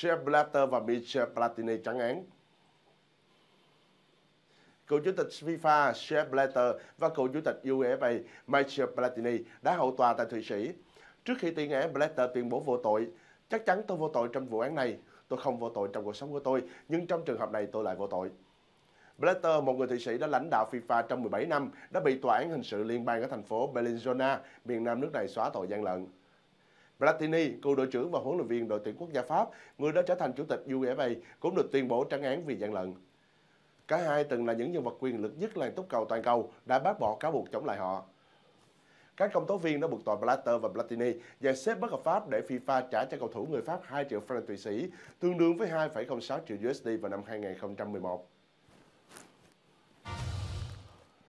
Sepp Blatter và Michel Platini trắng án. Cựu chủ tịch FIFA Sepp Blatter và cựu chủ tịch UEFA Michel Platini đã hậu tòa tại Thụy Sĩ. Trước khi tuyên án, Blatter tuyên bố vô tội. Chắc chắn tôi vô tội trong vụ án này. Tôi không vô tội trong cuộc sống của tôi, nhưng trong trường hợp này tôi lại vô tội. Blatter, một người Thụy Sĩ đã lãnh đạo FIFA trong 17 năm, đã bị tòa án hình sự liên bang ở thành phố Bellinzona, miền nam nước này xóa tội gian lận. Platini, cựu đội trưởng và huấn luyện viên đội tuyển quốc gia Pháp, người đã trở thành chủ tịch UEFA, cũng được tuyên bố trắng án vì gian lận. Cả hai từng là những nhân vật quyền lực nhất làng túc cầu toàn cầu đã bác bỏ cáo buộc chống lại họ. Các công tố viên đã buộc tội Blatter và Platini dàn xếp bất hợp pháp để FIFA trả cho cầu thủ người Pháp 2 triệu franc Thụy Sĩ, tương đương với 2,06 triệu USD vào năm 2011.